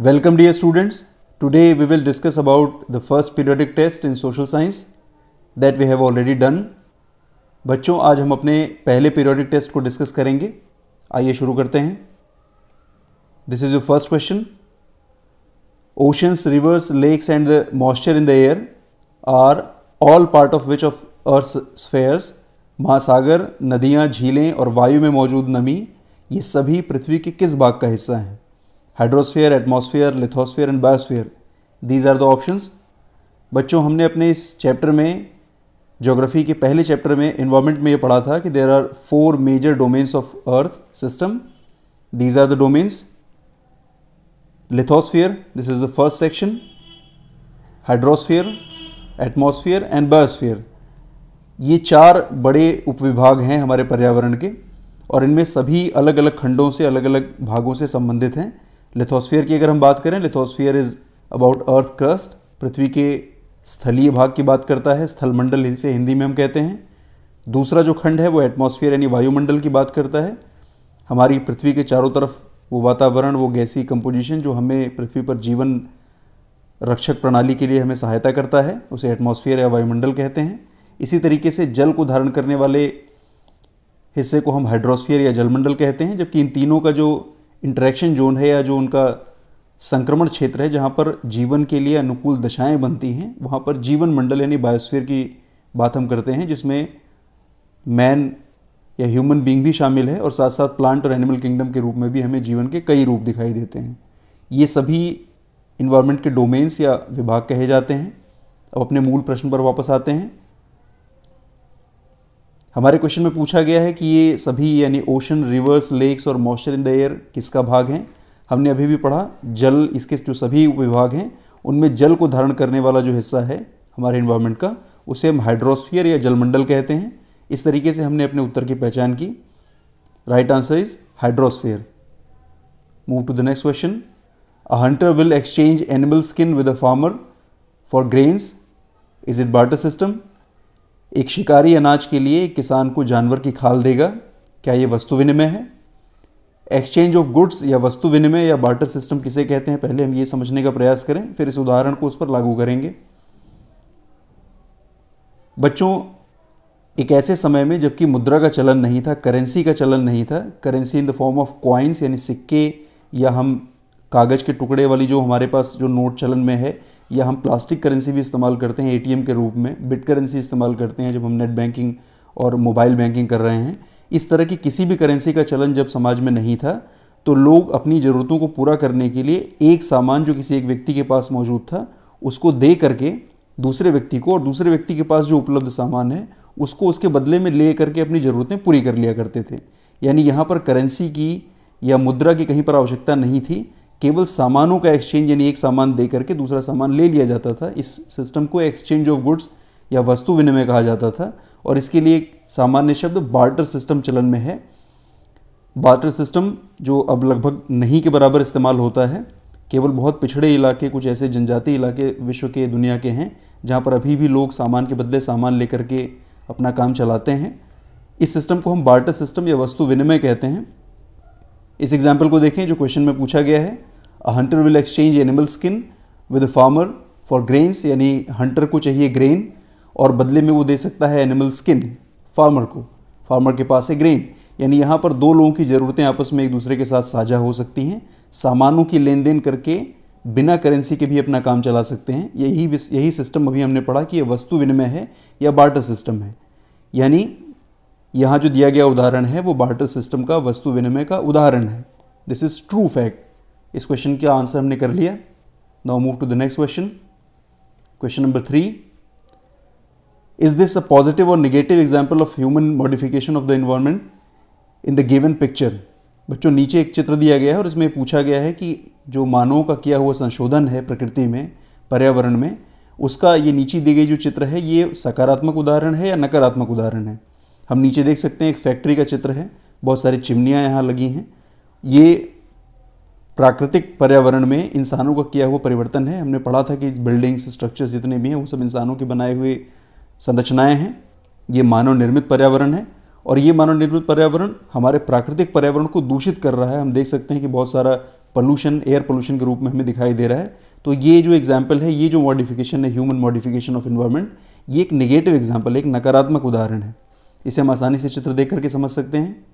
Welcome dear students. Today we will discuss about the first periodic test in social science that we have already done. बच्चों आज हम अपने पहले periodic test को discuss करेंगे आइए शुरू करते हैं this is your first question oceans rivers lakes and the moisture in the air are all part of which of earth spheres महासागर नदियाँ झीलें और वायु में मौजूद नमी ये सभी पृथ्वी के किस भाग का हिस्सा हैं hydrosphere atmosphere lithosphere and biosphere these are the options बच्चों हमने अपने इस चैप्टर में जोग्राफी के पहले चैप्टर में इन्वामेंट में ये पढ़ा था कि there are four major domains of earth system these are the domains lithosphere this is the first section hydrosphere atmosphere and biosphere ये चार बड़े उपविभाग हैं हमारे पर्यावरण के और इनमें सभी अलग अलग खंडों से अलग अलग भागों से संबंधित हैं लिथोस्फीयर की अगर हम बात करें lithosphere is about earth crust पृथ्वी के स्थलीय भाग की बात करता है स्थलमंडल इसे हिंदी में हम कहते हैं दूसरा जो खंड है वो एटमॉस्फेयर यानी वायुमंडल की बात करता है हमारी पृथ्वी के चारों तरफ वो वातावरण वो गैसी कंपोजिशन जो हमें पृथ्वी पर जीवन रक्षक प्रणाली के लिए हमें सहायता करता है उसे एटमॉस्फेयर या वायुमंडल कहते हैं इसी तरीके से जल को धारण करने वाले हिस्से को हम हाइड्रोस्फियर या जलमंडल कहते हैं जबकि इन तीनों का जो इंटरेक्शन जोन है या जो उनका संक्रमण क्षेत्र है जहाँ पर जीवन के लिए अनुकूल दशाएँ बनती हैं वहाँ पर जीवन मंडल यानी बायोस्फीयर की बात हम करते हैं जिसमें मैन या ह्यूमन बींग भी शामिल है और साथ साथ प्लांट और एनिमल किंगडम के रूप में भी हमें जीवन के कई रूप दिखाई देते हैं ये सभी इन्वायरमेंट के डोमेन्स या विभाग कहे जाते हैं अब अपने मूल प्रश्न पर वापस आते हैं हमारे क्वेश्चन में पूछा गया है कि ये सभी यानी ओशन रिवर्स लेक्स और मॉइस्चर इन द एयर किसका भाग हैं हमने अभी भी पढ़ा जल इसके जो सभी विभाग हैं उनमें जल को धारण करने वाला जो हिस्सा है हमारे इन्वायरमेंट का उसे हम हाइड्रोस्फियर या जलमंडल कहते हैं इस तरीके से हमने अपने उत्तर की पहचान की right answer is hydrosphere move to the next question a hunter will exchange animal skin with a farmer for grains is it barter system एक शिकारी अनाज के लिए किसान को जानवर की खाल देगा क्या ये वस्तु विनिमय है एक्सचेंज ऑफ गुड्स या वस्तु विनिमय या बार्टर सिस्टम किसे कहते हैं पहले हम ये समझने का प्रयास करें फिर इस उदाहरण को उस पर लागू करेंगे बच्चों एक ऐसे समय में जबकि मुद्रा का चलन नहीं था करेंसी का चलन नहीं था currency in the form of coins यानी सिक्के या हम कागज़ के टुकड़े वाली जो हमारे पास जो नोट चलन में है या हम प्लास्टिक करेंसी भी इस्तेमाल करते हैं एटीएम के रूप में बिट करेंसी इस्तेमाल करते हैं जब हम नेट बैंकिंग और मोबाइल बैंकिंग कर रहे हैं इस तरह की किसी भी करेंसी का चलन जब समाज में नहीं था तो लोग अपनी ज़रूरतों को पूरा करने के लिए एक सामान जो किसी एक व्यक्ति के पास मौजूद था उसको दे करके दूसरे व्यक्ति को और दूसरे व्यक्ति के पास जो उपलब्ध सामान है उसको उसके बदले में ले करके अपनी ज़रूरतें पूरी कर लिया करते थे यानी यहाँ पर करेंसी की या मुद्रा की कहीं पर आवश्यकता नहीं थी केवल सामानों का एक्सचेंज यानी एक सामान दे करके दूसरा सामान ले लिया जाता था इस सिस्टम को एक्सचेंज ऑफ गुड्स या वस्तु विनिमय कहा जाता था और इसके लिए एक सामान्य शब्द बार्टर सिस्टम चलन में है बार्टर सिस्टम जो अब लगभग नहीं के बराबर इस्तेमाल होता है केवल बहुत पिछड़े इलाके कुछ ऐसे जनजातीय इलाके विश्व के दुनिया के हैं जहाँ पर अभी भी लोग सामान के बदले सामान लेकर के अपना काम चलाते हैं इस सिस्टम को हम बार्टर सिस्टम या वस्तु विनिमय कहते हैं इस एग्जाम्पल को देखें जो क्वेश्चन में पूछा गया है a hunter will exchange animal skin with a farmer for यानी हंटर को चाहिए ग्रेन और बदले में वो दे सकता है एनिमल स्किन फार्मर को फार्मर के पास है ग्रेन यानी यहाँ पर दो लोगों की ज़रूरतें आपस में एक दूसरे के साथ साझा हो सकती हैं सामानों की लेन देन करके बिना करेंसी के भी अपना काम चला सकते हैं यही यही सिस्टम अभी हमने पढ़ा कि यह वस्तु विनिमय है या बार्टर सिस्टम है यानी यहाँ जो दिया गया उदाहरण है वो बार्टर सिस्टम का वस्तु विनिमय का उदाहरण है दिस इज़ ट्रू फैक्ट इस क्वेश्चन का आंसर हमने कर लिया now move to the next question question number three is this a positive और negative example of human modification of the environment in the given picture बच्चों नीचे एक चित्र दिया गया है और इसमें पूछा गया है कि जो मानवों का किया हुआ संशोधन है प्रकृति में पर्यावरण में उसका ये नीचे दी गई जो चित्र है ये सकारात्मक उदाहरण है या नकारात्मक उदाहरण है हम नीचे देख सकते हैं एक फैक्ट्री का चित्र है बहुत सारी चिमनियाँ यहाँ लगी हैं ये प्राकृतिक पर्यावरण में इंसानों का किया हुआ परिवर्तन है हमने पढ़ा था कि बिल्डिंग्स स्ट्रक्चर्स जितने भी हैं वो सब इंसानों के बनाए हुए संरचनाएं हैं ये मानव निर्मित पर्यावरण है और ये मानव निर्मित पर्यावरण हमारे प्राकृतिक पर्यावरण को दूषित कर रहा है हम देख सकते हैं कि बहुत सारा पोल्यूशन एयर पोल्यूशन के रूप में हमें दिखाई दे रहा है तो ये जो एग्जाम्पल है ये जो मॉडिफिकेशन है ह्यूमन मॉडिफिकेशन ऑफ इन्वायरमेंट ये एक नेगेटिव एग्जाम्पल एक नकारात्मक उदाहरण है इसे हम आसानी से चित्र देख करके समझ सकते हैं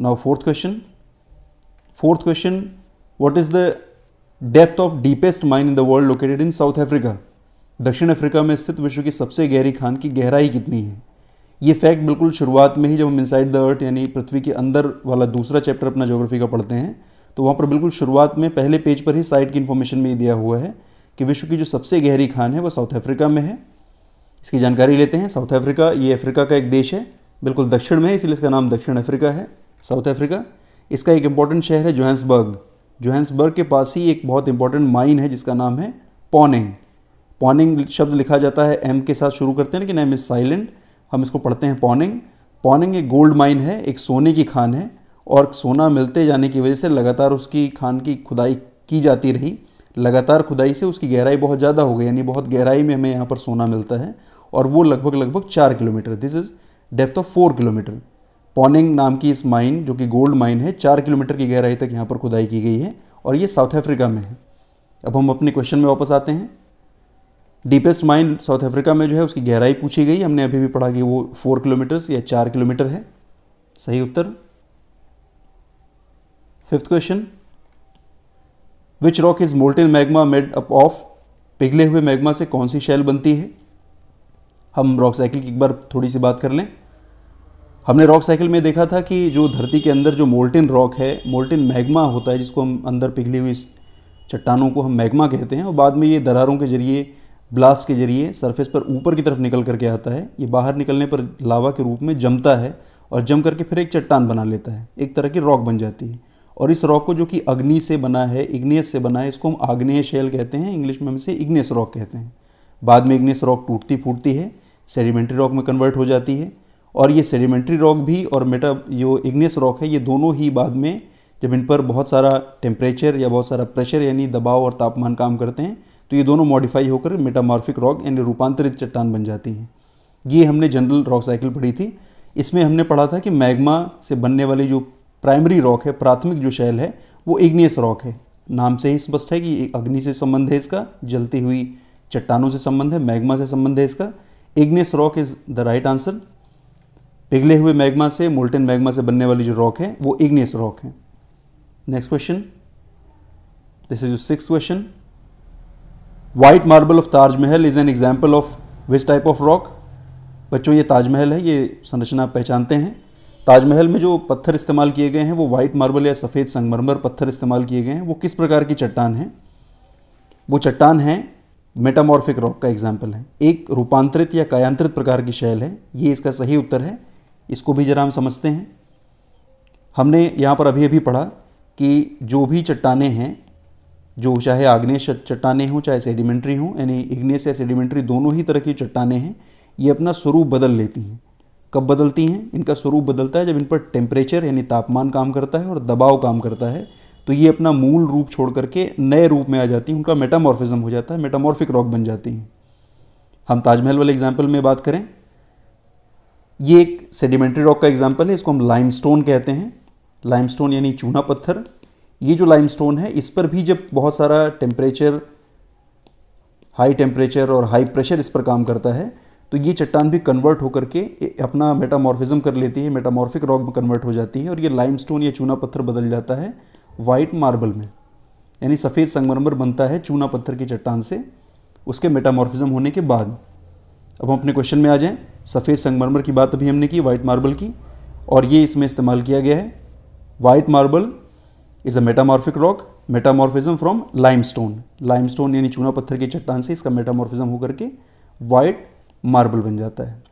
now fourth question fourth question what is the depth of deepest mine in the world located in South Africa दक्षिण अफ्रीका में स्थित विश्व की सबसे गहरी खान की गहराई कितनी है ये फैक्ट बिल्कुल शुरुआत में ही जब हम इनसाइड द अर्थ यानी पृथ्वी के अंदर वाला दूसरा चैप्टर अपना ज्योग्राफी का पढ़ते हैं तो वहाँ पर बिल्कुल शुरुआत में पहले पेज पर ही साइट की इन्फॉर्मेशन में दिया हुआ है कि विश्व की जो सबसे गहरी खान है वो साउथ अफ्रीका में है इसकी जानकारी लेते हैं साउथ अफ्रीका ये अफ्रीका का एक देश है बिल्कुल दक्षिण में है इसलिए इसका नाम दक्षिण अफ्रीका है साउथ अफ्रीका इसका एक इम्पॉर्टेंट शहर है जोहसबर्ग जोहेंसबर्ग के पास ही एक बहुत इंपॉर्टेंट माइन है जिसका नाम है पॉनिंग पॉनिंग शब्द लिखा जाता है एम के साथ शुरू करते हैं लेकिन एम इज़ साइलेंट हम इसको पढ़ते हैं पॉनिंग पॉनिंग एक गोल्ड माइन है एक सोने की खान है और सोना मिलते जाने की वजह से लगातार उसकी खान की खुदाई की जाती रही लगातार खुदाई से उसकी गहराई बहुत ज़्यादा हो गई यानी बहुत गहराई में हमें यहाँ पर सोना मिलता है और वो लगभग लगभग चार kilometre this is depth of four kilometre पॉनिंग नाम की इस माइन जो कि गोल्ड माइन है चार किलोमीटर की गहराई तक यहाँ पर खुदाई की गई है और ये साउथ अफ्रीका में है अब हम अपने क्वेश्चन में वापस आते हैं डीपेस्ट माइन साउथ अफ्रीका में जो है उसकी गहराई पूछी गई हमने अभी भी पढ़ा कि वो फोर किलोमीटर्स या चार किलोमीटर है सही उत्तर fifth question which rock is molten magma made up of पिघले हुए मैग्मा से कौन सी शैल बनती है हम रॉक साइकिल की एक बार थोड़ी सी बात कर लें हमने रॉक साइकिल में देखा था कि जो धरती के अंदर जो मोल्टिन रॉक है मोल्टिन मैग्मा होता है जिसको हम अंदर पिघली हुई चट्टानों को हम मैग्मा कहते हैं और बाद में ये दरारों के जरिए ब्लास्ट के जरिए सरफेस पर ऊपर की तरफ निकल करके आता है ये बाहर निकलने पर लावा के रूप में जमता है और जम करके फिर एक चट्टान बना लेता है एक तरह की रॉक बन जाती है और इस रॉक को जो कि अग्नि से बना है इग्नियस से बना है इसको हम आग्नेय शेल कहते हैं इंग्लिश में हम इसे इग्नेस रॉक कहते हैं बाद में इग्नेस रॉक टूटती फूटती है सेडिमेंट्री रॉक में कन्वर्ट हो जाती है और ये सेडिमेंट्री रॉक भी और मेटा जो इग्नियस रॉक है ये दोनों ही बाद में जब इन पर बहुत सारा टेम्परेचर या बहुत सारा प्रेशर यानी दबाव और तापमान काम करते हैं तो ये दोनों मॉडिफाई होकर मेटामॉर्फिक रॉक यानी रूपांतरित चट्टान बन जाती हैं ये हमने जनरल रॉक साइकिल पढ़ी थी इसमें हमने पढ़ा था कि मैग्मा से बनने वाली जो प्राइमरी रॉक है प्राथमिक जो शैल है वो इग्नियस रॉक है नाम से ही स्पष्ट है कि अग्नि से संबंध है इसका जलती हुई चट्टानों से संबंध है मैग्मा से संबंध है इसका igneous rock is the right answer पिघले हुए मैग्मा से मोल्टेन मैग्मा से बनने वाली जो रॉक है वो इग्नियस रॉक है next question this is six question white marble of Taj Mahal is an example of which type of rock बच्चों ये ताजमहल है ये संरचना पहचानते हैं ताजमहल में जो पत्थर इस्तेमाल किए गए हैं वो व्हाइट मार्बल या सफ़ेद संगमरमर पत्थर इस्तेमाल किए गए हैं वो किस प्रकार की चट्टान है वो चट्टान है मेटामॉर्फिक रॉक का एग्जाम्पल है एक रूपांतरित या कायांतरित प्रकार की शैल है ये इसका सही उत्तर है इसको भी ज़रा हम समझते हैं हमने यहाँ पर अभी अभी पढ़ा कि जो भी चट्टाने हैं जो चाहे आग्नेय चट्टाने हों चाहे सेडिमेंट्री हों यानी इग्नेस या सेडिमेंट्री दोनों ही तरह की चट्टाने हैं ये अपना स्वरूप बदल लेती हैं कब बदलती हैं इनका स्वरूप बदलता है जब इन पर टेम्परेचर यानी तापमान काम करता है और दबाव काम करता है तो ये अपना मूल रूप छोड़ करके नए रूप में आ जाती हैं उनका मेटामॉर्फिज्म हो जाता है मेटामॉर्फिक रॉक बन जाती हैं हम ताजमहल वाले एग्जाम्पल में बात करें ये एक सेडिमेंट्री रॉक का एग्जाम्पल है इसको हम लाइमस्टोन कहते हैं लाइमस्टोन यानी चूना पत्थर ये जो लाइमस्टोन है इस पर भी जब बहुत सारा टेम्परेचर हाई टेम्परेचर और हाई प्रेशर इस पर काम करता है तो ये चट्टान भी कन्वर्ट होकर के अपना मेटामॉर्फिज्म कर लेती है मेटामॉर्फिक रॉक में कन्वर्ट हो जाती है और ये लाइमस्टोन या चूना पत्थर बदल जाता है वाइट मार्बल में यानी सफ़ेद संगमरमर बनता है चूना पत्थर की चट्टान से उसके मेटामॉर्फिज्म होने के बाद अब हम अपने क्वेश्चन में आ जाएं सफ़ेद संगमरमर की बात अभी हमने की वाइट मार्बल की और ये इसमें इस्तेमाल किया गया है white marble is a metamorphic rock metamorphism from limestone limestone यानी चूना पत्थर की चट्टान से इसका मेटामॉर्फिज्म होकर के वाइट मार्बल बन जाता है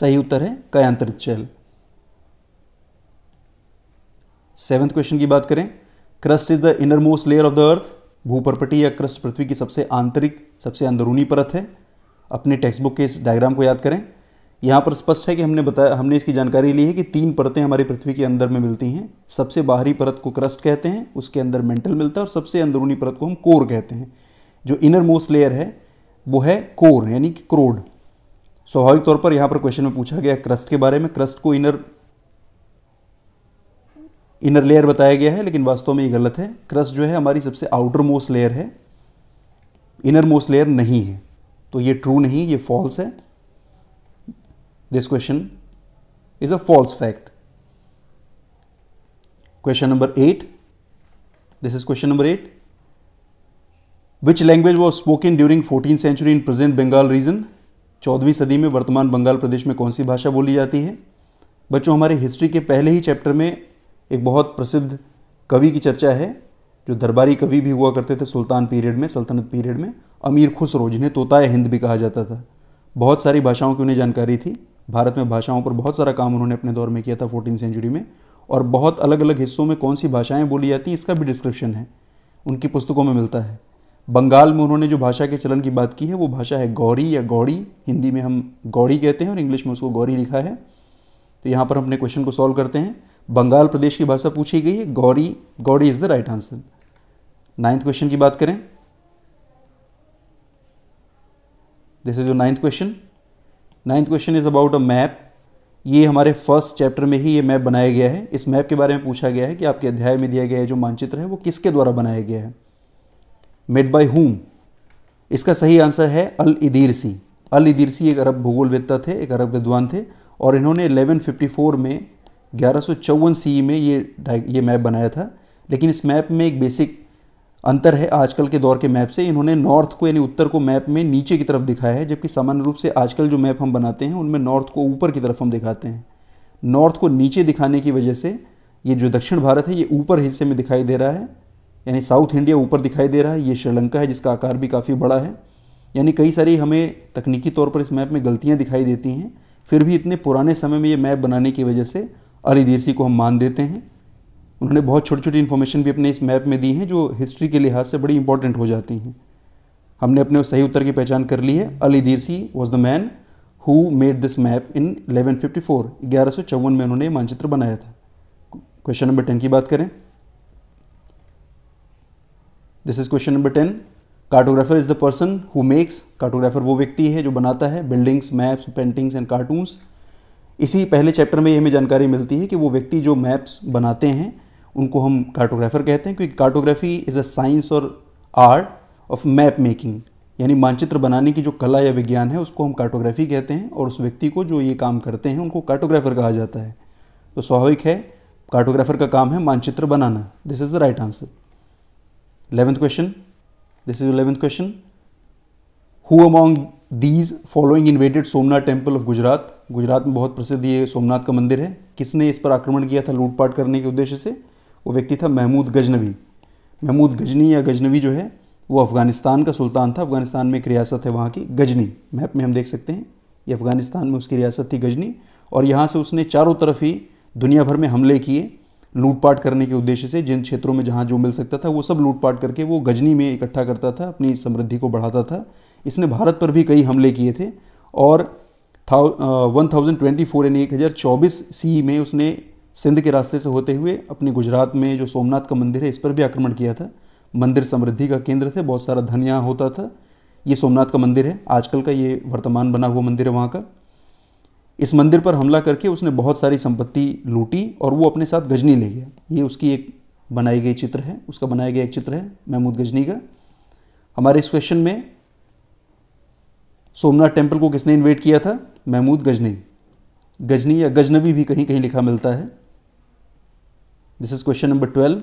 सही उत्तर है कयांतरित शैल सेवेंथ क्वेश्चन की बात करें crust is the inner most layer of the earth भूपरपटी या क्रस्ट पृथ्वी की सबसे आंतरिक सबसे अंदरूनी परत है अपने टेक्स्ट बुक के इस डायग्राम को याद करें यहाँ पर स्पष्ट है कि हमने बताया हमने इसकी जानकारी ली है कि तीन परतें हमारी पृथ्वी के अंदर में मिलती हैं सबसे बाहरी परत को क्रस्ट कहते हैं उसके अंदर मेंटल मिलता है और सबसे अंदरूनी परत को हम कोर कहते हैं जो इनर मोस्ट लेयर है वो है कोर यानी कि क्रोड स्वाभाविक तौर पर यहाँ पर क्वेश्चन में पूछा गया क्रस्ट के बारे में क्रस्ट को इनर इनर लेयर बताया गया है लेकिन वास्तव में ये गलत है क्रस्ट जो है हमारी सबसे आउटर मोस्ट लेयर है इनर मोस्ट लेयर नहीं है तो ये ट्रू नहीं ये फॉल्स है this question is a false fact. Question number 8. This is question number 8. Which language was spoken during 14th century in present Bengal region? चौदहवीं सदी में वर्तमान बंगाल प्रदेश में कौन सी भाषा बोली जाती है बच्चों हमारे हिस्ट्री के पहले ही चैप्टर में एक बहुत प्रसिद्ध कवि की चर्चा है जो दरबारी कवि भी हुआ करते थे सुल्तान पीरियड में सल्तनत पीरियड में अमीर खुसरो जिन्हें तोता हिंद भी कहा जाता था बहुत सारी भाषाओं की उन्हें जानकारी थी भारत में भाषाओं पर बहुत सारा काम उन्होंने अपने दौर में किया था फोर्टीन सेंचुरी में और बहुत अलग अलग हिस्सों में कौन सी भाषाएं बोली जाती हैं इसका भी डिस्क्रिप्शन है उनकी पुस्तकों में मिलता है बंगाल में उन्होंने जो भाषा के चलन की बात की है वो भाषा है गौरी या गौड़ी हिंदी में हम गौड़ी कहते हैं और इंग्लिश में उसको गौरी लिखा है तो यहाँ पर हम अपने क्वेश्चन को सॉल्व करते हैं बंगाल प्रदेश की भाषा पूछी गई है गौरी गौड़ी is the right answer ninth question की बात करें this is your ninth question ninth question is about a map ये हमारे फर्स्ट चैप्टर में ही ये मैप बनाया गया है इस मैप के बारे में पूछा गया है कि आपके अध्याय में दिया गया जो मानचित्र है वो किसके द्वारा बनाया गया है मेड बाय होम इसका सही आंसर है अल इदीरसी अल इदीरसी एक अरब भूगोलवेत्ता थे एक अरब विद्वान थे और इन्होंने 1154 में ग्यारह सौ e में ये ये मैप बनाया था लेकिन इस मैप में एक बेसिक अंतर है आजकल के दौर के मैप से इन्होंने नॉर्थ को यानी उत्तर को मैप में नीचे की तरफ दिखाया है जबकि सामान्य रूप से आजकल जो मैप हम बनाते हैं उनमें नॉर्थ को ऊपर की तरफ हम दिखाते हैं नॉर्थ को नीचे दिखाने की वजह से ये जो दक्षिण भारत है ये ऊपर हिस्से में दिखाई दे रहा है यानी साउथ इंडिया ऊपर दिखाई दे रहा है ये श्रीलंका है जिसका आकार भी काफ़ी बड़ा है यानी कई सारी हमें तकनीकी तौर पर इस मैप में गलतियाँ दिखाई देती हैं फिर भी इतने पुराने समय में ये मैप बनाने की वजह से अलीदीरसी को हम मान देते हैं उन्होंने बहुत छोटी छोटी इन्फॉर्मेशन भी अपने इस मैप में दी हैं जो हिस्ट्री के लिहाज से बड़ी इंपॉर्टेंट हो जाती हैं हमने अपने सही उत्तर की पहचान कर ली है Al Idrisi was the man who made this map in 1154 1154 में उन्होंने मानचित्र बनाया था क्वेश्चन नंबर टेन की बात करें this is question number ten cartographer is the person who makes cartographer वो व्यक्ति है जो बनाता है buildings maps paintings and cartoons इसी पहले चैप्टर में हमें जानकारी मिलती है कि वो व्यक्ति जो मैप्स बनाते हैं उनको हम कार्टोग्राफर कहते हैं क्योंकि कार्टोग्राफी इज़ अ साइंस और आर्ट ऑफ मैप मेकिंग यानी मानचित्र बनाने की जो कला या विज्ञान है उसको हम कार्टोग्राफी कहते हैं और उस व्यक्ति को जो ये काम करते हैं उनको कार्टोग्राफर कहा जाता है तो स्वाभाविक है कार्टोग्राफर का काम है मानचित्र बनाना this is the right answer eleventh question this is eleventh question who among these following invaded Somnath temple of Gujarat Gujarat में बहुत प्रसिद्ध ये सोमनाथ का मंदिर है किसने इस पर आक्रमण किया था लूटपाट करने के उद्देश्य से वो व्यक्ति था महमूद गजनवी महमूद गजनी या गजनवी जो है वो अफ़गानिस्तान का सुल्तान था अफ़गानिस्तान में एक रियासत है वहाँ की गजनी मैप में हम देख सकते हैं ये अफ़गानिस्तान में उसकी रियासत थी गजनी और यहाँ से उसने चारों तरफ ही दुनिया भर में हमले किए लूटपाट करने के उद्देश्य से जिन क्षेत्रों में जहाँ जो मिल सकता था वो सब लूटपाट करके वो गजनी में इकट्ठा करता था अपनी समृद्धि को बढ़ाता था इसने भारत पर भी कई हमले किए थे और वन थाउजेंड ट्वेंटी फोर यानी एक हज़ार चौबीस सी में उसने सिंध के रास्ते से होते हुए अपने गुजरात में जो सोमनाथ का मंदिर है इस पर भी आक्रमण किया था मंदिर समृद्धि का केंद्र थे बहुत सारा धन यहाँ होता था ये सोमनाथ का मंदिर है आजकल का ये वर्तमान बना हुआ मंदिर है वहाँ का इस मंदिर पर हमला करके उसने बहुत सारी संपत्ति लूटी और वो अपने साथ गजनी ले गया ये उसकी एक बनाई गई चित्र है उसका बनाया गया एक चित्र है महमूद गजनी का हमारे इस क्वेश्चन में सोमनाथ टेम्पल को किसने इन्वेट किया था महमूद गजनी गजनी या गजनबी भी कहीं कहीं लिखा मिलता है this is question number twelve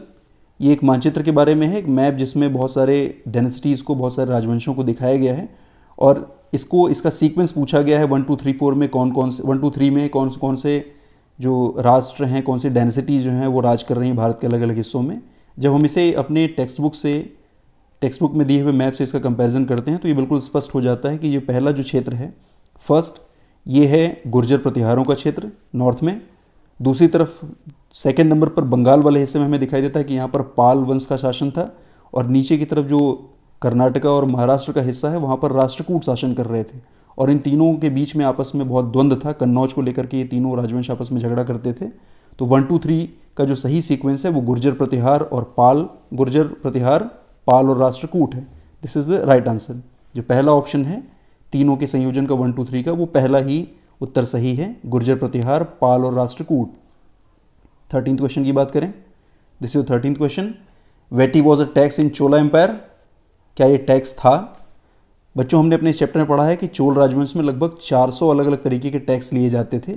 ये एक मानचित्र के बारे में है एक मैप जिसमें बहुत सारे डेंसिटीज़ को बहुत सारे राजवंशों को दिखाया गया है और इसको इसका सीक्वेंस पूछा गया है वन टू थ्री फोर में कौन कौन से वन टू थ्री में कौन कौन से जो राष्ट्र हैं कौन सी डेंसिटी जो हैं वो राज कर रही हैं भारत के अलग अलग हिस्सों में जब हम इसे अपने टेक्स्ट बुक से टेक्स्ट बुक में दिए हुए मैप से इसका कंपैरिजन करते हैं तो ये बिल्कुल स्पष्ट हो जाता है कि ये पहला जो क्षेत्र है फर्स्ट ये है गुर्जर प्रतिहारों का क्षेत्र नॉर्थ में दूसरी तरफ सेकेंड नंबर पर बंगाल वाले हिस्से में हमें दिखाई देता है कि यहाँ पर पाल वंश का शासन था और नीचे की तरफ जो कर्नाटका और महाराष्ट्र का हिस्सा है वहाँ पर राष्ट्रकूट शासन कर रहे थे और इन तीनों के बीच में आपस में बहुत द्वंद्व था कन्नौज को लेकर के ये तीनों राजवंश आपस में झगड़ा करते थे तो वन टू थ्री का जो सही सीक्वेंस है वो गुर्जर प्रतिहार और पाल गुर्जर प्रतिहार पाल और राष्ट्रकूट है this is the right answer जो पहला ऑप्शन है तीनों के संयोजन का वन टू थ्री का वो पहला ही उत्तर सही है गुर्जर प्रतिहार पाल और राष्ट्रकूट थर्टीन क्वेश्चन की बात करें this is thirteen question vetti was a tax in Chola empire क्या ये टैक्स था बच्चों हमने अपने चैप्टर में पढ़ा है कि चोल राजवंश में लगभग 400 अलग अलग तरीके के टैक्स लिए जाते थे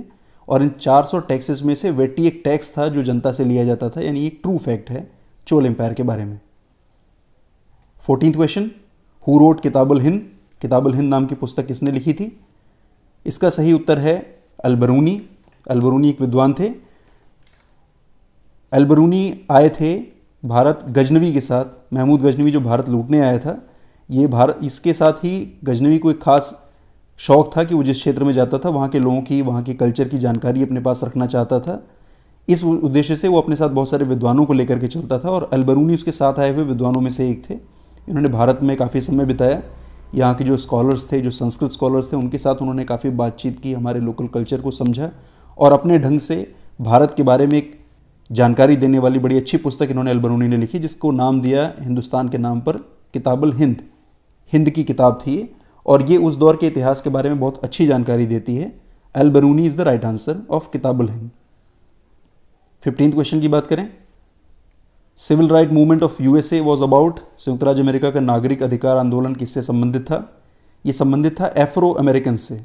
और इन 400 टैक्सेस में से वेटी एक टैक्स था जो जनता से लिया जाता था यानी एक ट्रू फैक्ट है चोल एम्पायर के बारे में fourteen question who wrote Kitabul Hind Kitabul Hind नाम की पुस्तक किसने लिखी थी इसका सही उत्तर है अलबरूनी अलबरूनी एक विद्वान थे अलबरूनी आए थे भारत गजनवी के साथ महमूद गजनवी जो भारत लूटने आया था ये भारत इसके साथ ही गजनवी को एक खास शौक़ था कि वो जिस क्षेत्र में जाता था वहाँ के लोगों की वहाँ के कल्चर की जानकारी अपने पास रखना चाहता था इस उद्देश्य से वो अपने साथ बहुत सारे विद्वानों को लेकर के चलता था और अलबरूनी उसके साथ आए हुए विद्वानों में से एक थे इन्होंने भारत में काफ़ी समय बिताया यहाँ के जो स्कॉलर्स थे जो संस्कृत स्कॉलर्स थे उनके साथ उन्होंने काफ़ी बातचीत की हमारे लोकल कल्चर को समझा और अपने ढंग से भारत के बारे में एक जानकारी देने वाली बड़ी अच्छी पुस्तक इन्होंने अलबरूनी ने लिखी जिसको नाम दिया हिंदुस्तान के नाम पर किताबुल हिंद हिंद की किताब थी और ये उस दौर के इतिहास के बारे में बहुत अच्छी जानकारी देती है Alberuni is the right answer of Kitabul Hind fifteen question की बात करें civil right movement of U S A was about संयुक्त राज्य अमेरिका का नागरिक अधिकार आंदोलन किससे संबंधित था ये संबंधित था एफ्रो अमेरिकन से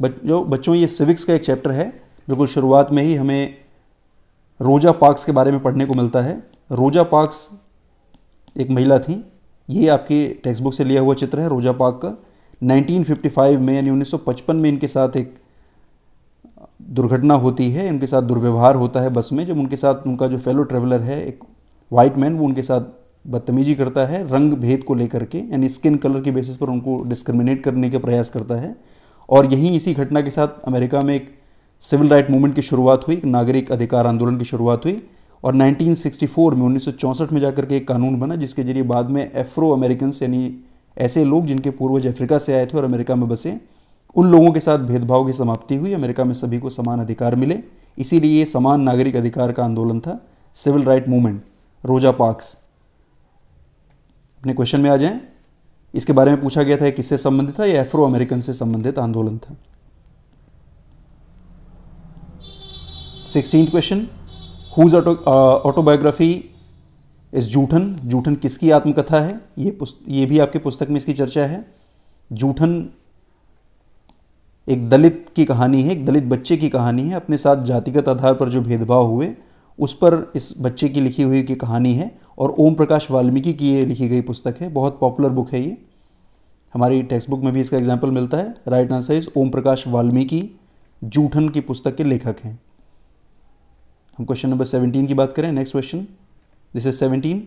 बच्चों बच्चों ये सिविक्स का एक चैप्टर है बिल्कुल शुरुआत में ही हमें रोजा पार्क्स के बारे में पढ़ने को मिलता है रोजा पार्क्स एक महिला थी ये आपके टेक्स्ट बुक से लिया हुआ चित्र है रोजा पार्क का 1955 में यानी 1955 में इनके साथ एक दुर्घटना होती है इनके साथ दुर्व्यवहार होता है बस में जब उनके साथ उनका जो फेलो ट्रेवलर है एक वाइट मैन वो उनके साथ बदतमीजी करता है रंग भेद को लेकर के यानी स्किन कलर के बेसिस पर उनको डिस्क्रिमिनेट करने के प्रयास करता है और यहीं इसी घटना के साथ अमेरिका में एक सिविल राइट मूवमेंट की शुरुआत हुई नागरिक अधिकार आंदोलन की शुरुआत हुई और 1964 में उन्नीस में जाकर के एक कानून बना जिसके जरिए बाद में एफ्रो अमेरिकन यानी ऐसे लोग जिनके पूर्वज अफ्रीका से आए थे और अमेरिका में बसे उन लोगों के साथ भेदभाव की समाप्ति हुई अमेरिका में सभी को समान अधिकार मिले इसीलिए ये समान नागरिक अधिकार का आंदोलन था civil right movement Rosa Parks अपने क्वेश्चन में आ जाएं इसके बारे में पूछा गया था किससे संबंधित था यह एफ्रो अमेरिकन से संबंधित आंदोलन था sixteen question whose autobiography is Joothan Joothan किसकी आत्मकथा है ये ये भी आपके पुस्तक में इसकी चर्चा है जूठन एक दलित की कहानी है एक दलित बच्चे की कहानी है अपने साथ जातिगत आधार पर जो भेदभाव हुए उस पर इस बच्चे की लिखी हुई की कहानी है और ओम प्रकाश वाल्मीकि की ये लिखी गई पुस्तक है बहुत पॉपुलर बुक है ये हमारी टेक्स्ट बुक में भी इसका एग्जाम्पल मिलता है right answer is Om Prakash Valmiki Joothan की पुस्तक के लेखक हैं हम क्वेश्चन नंबर सेवनटीन की बात करें next question this is seventeen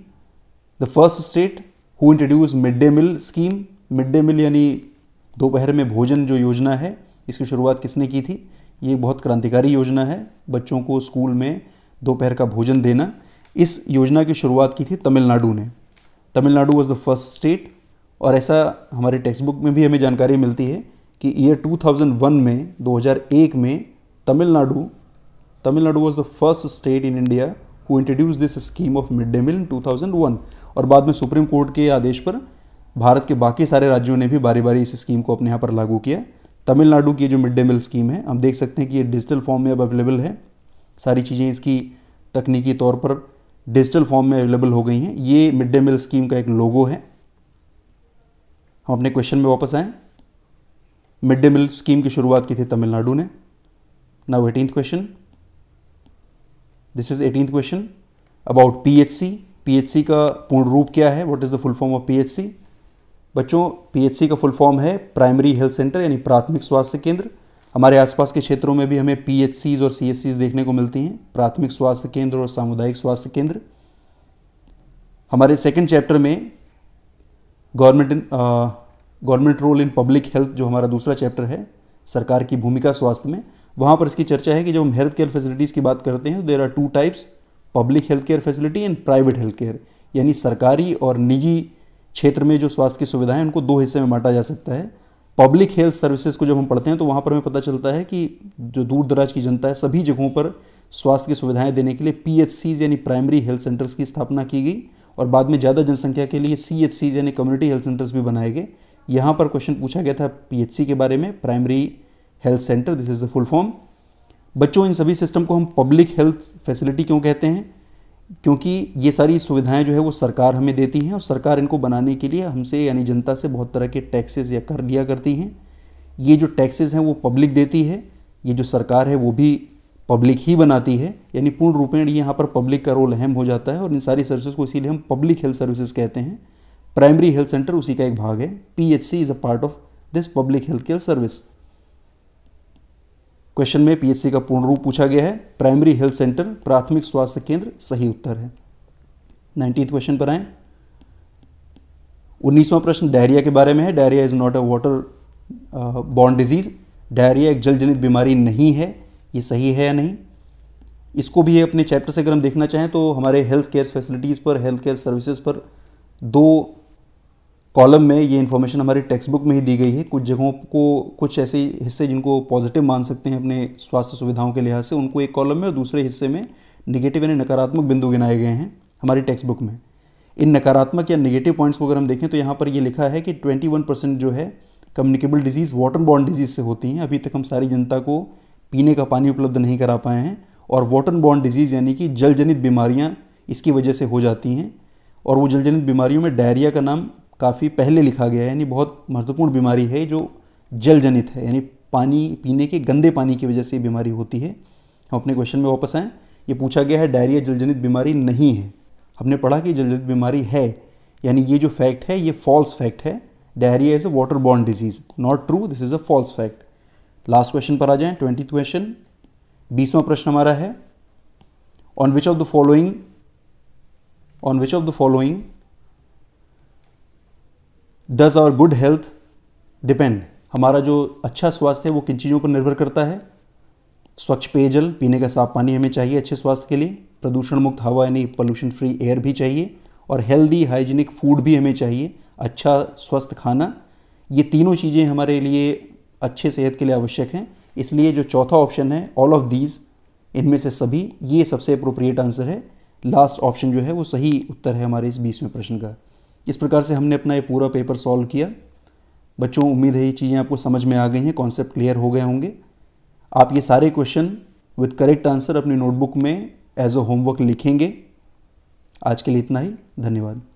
the first state who introduce mid day meal scheme mid day meal यानी दोपहर में भोजन जो योजना है इसकी शुरुआत किसने की थी ये बहुत क्रांतिकारी योजना है बच्चों को स्कूल में दोपहर का भोजन देना इस योजना की शुरुआत की थी तमिलनाडु ने Tamil Nadu was the first state और ऐसा हमारे टेक्स्ट बुक में भी हमें जानकारी मिलती है कि ईयर 2001 में 2001 में Tamil Nadu Tamil Nadu was the first state in India who introduced this scheme of mid day meal in 2001 और बाद में सुप्रीम कोर्ट के आदेश पर भारत के बाकी सारे राज्यों ने भी बारी बारी इस स्कीम को अपने यहाँ पर लागू किया तमिलनाडु की जो मिड डे मिल स्कीम है हम देख सकते हैं कि ये डिजिटल फॉर्म में अब अवेलेबल है सारी चीज़ें इसकी तकनीकी तौर पर डिजिटल फॉर्म में अवेलेबल हो गई हैं ये मिड डे मिल स्कीम का एक लोगो है हम अपने क्वेश्चन में वापस आएँ मिड डे मिल स्कीम की शुरुआत की थी तमिलनाडु ने now eighteen question this is eighteen question about PHC PHC का पूर्ण रूप क्या है what is the full form of PHC बच्चों पीएचसी का फुल फॉर्म है प्राइमरी हेल्थ सेंटर यानी प्राथमिक स्वास्थ्य केंद्र हमारे आसपास के क्षेत्रों में भी हमें पी और सी देखने को मिलती हैं प्राथमिक स्वास्थ्य केंद्र और सामुदायिक स्वास्थ्य केंद्र हमारे सेकेंड चैप्टर में government government role in public health जो हमारा दूसरा चैप्टर है सरकार की भूमिका स्वास्थ्य में वहाँ पर इसकी चर्चा है कि जब हम हेल्थ केयर फैसिलिटीज़ की बात करते हैं तो there are two types public health care facility and private health care यानी सरकारी और निजी क्षेत्र में जो स्वास्थ्य की सुविधाएं उनको दो हिस्से में बांटा जा सकता है पब्लिक हेल्थ सर्विसेज को जब हम पढ़ते हैं तो वहाँ पर हमें पता चलता है कि जो दूर दराज की जनता है सभी जगहों पर स्वास्थ्य की सुविधाएं देने के लिए पी यानी प्राइमरी हेल्थ सेंटर्स की स्थापना की गई और बाद में ज़्यादा जनसंख्या के लिए सी यानी कम्युनिटी हेल्थ सेंटर्स भी बनाए गए यहाँ पर क्वेश्चन पूछा गया था पी के बारे में primary health centre this is the full form बच्चों इन सभी सिस्टम को हम पब्लिक हेल्थ फैसिलिटी क्यों कहते हैं क्योंकि ये सारी सुविधाएं जो है वो सरकार हमें देती हैं और सरकार इनको बनाने के लिए हमसे यानी जनता से बहुत तरह के टैक्सेस या कर लिया करती हैं ये जो टैक्सेस हैं वो पब्लिक देती है ये जो सरकार है वो भी पब्लिक ही बनाती है यानी पूर्ण रूपेण यहाँ पर पब्लिक का रोल अहम हो जाता है और इन सारी सर्विसेज को इसीलिए हम पब्लिक हेल्थ सर्विसेज कहते हैं प्राइमरी हेल्थ सेंटर उसी का एक भाग है P H C is a part of this public health care service question में पीएससी का पूर्ण रूप पूछा गया है प्राइमरी हेल्थ सेंटर प्राथमिक स्वास्थ्य केंद्र सही उत्तर है नाइनटीन क्वेश्चन पर आए उन्नीसवां प्रश्न डायरिया के बारे में है diarrhoea is not a water bond disease diarrhoea एक जल जनित बीमारी नहीं है ये सही है या नहीं इसको भी अपने चैप्टर से अगर हम देखना चाहें तो हमारे हेल्थ केयर फैसिलिटीज़ पर हेल्थ केयर सर्विसेज पर दो कॉलम में ये इन्फॉर्मेशन हमारी टेक्स्ट बुक में ही दी गई है कुछ जगहों को कुछ ऐसे हिस्से जिनको पॉजिटिव मान सकते हैं अपने स्वास्थ्य सुविधाओं के लिहाज से उनको एक कॉलम में और दूसरे हिस्से में निगेटिव यानी नकारात्मक बिंदु गिनाए गए हैं हमारी टेक्स्ट बुक में इन नकारात्मक या निगेटिव पॉइंट्स को अगर हम देखें तो यहाँ पर ये लिखा है कि वन परसेंट जो है communicable disease water borne disease से होती हैं अभी तक हम सारी जनता को पीने का पानी उपलब्ध नहीं करा पाए हैं और वाटर बॉर्न डिजीज़ यानी कि जलजनित बीमारियाँ इसकी वजह से हो जाती हैं और वो जलजनित बीमारियों में डायरिया का नाम काफ़ी पहले लिखा गया है यानी बहुत महत्वपूर्ण बीमारी है जो जल जनित है यानी पानी पीने के गंदे पानी की वजह से ये बीमारी होती है हम अपने क्वेश्चन में वापस आएँ ये पूछा गया है डायरिया जल जनित बीमारी नहीं है हमने पढ़ा कि जल जनित बीमारी है यानी ये जो फैक्ट है ये फॉल्स फैक्ट है diarrhoea is a water borne disease not true this is a false fact last question पर आ जाएँ ट्वेंटी क्वेश्चन बीसवा प्रश्न हमारा है on which of the following on which of the following does our good health depend हमारा जो अच्छा स्वास्थ्य है वो किन चीज़ों पर निर्भर करता है स्वच्छ पेयजल पीने का साफ पानी हमें चाहिए अच्छे स्वास्थ्य के लिए प्रदूषण मुक्त हवा यानी पोल्यूशन फ्री एयर भी चाहिए और हेल्दी हाइजीनिक फूड भी हमें चाहिए अच्छा स्वस्थ खाना ये तीनों चीज़ें हमारे लिए अच्छे सेहत के लिए आवश्यक हैं इसलिए जो चौथा ऑप्शन है ऑल ऑफ दीज इनमें से सभी ये सबसे अप्रोप्रिएट आंसर है लास्ट ऑप्शन जो है वो सही उत्तर है हमारे इस बीसवें प्रश्न का इस प्रकार से हमने अपना ये पूरा पेपर सॉल्व किया बच्चों उम्मीद है ये चीज़ें आपको समझ में आ गई हैं कॉन्सेप्ट क्लियर हो गए होंगे आप ये सारे क्वेश्चन विद करेक्ट आंसर अपनी नोटबुक में एज अ होमवर्क लिखेंगे आज के लिए इतना ही धन्यवाद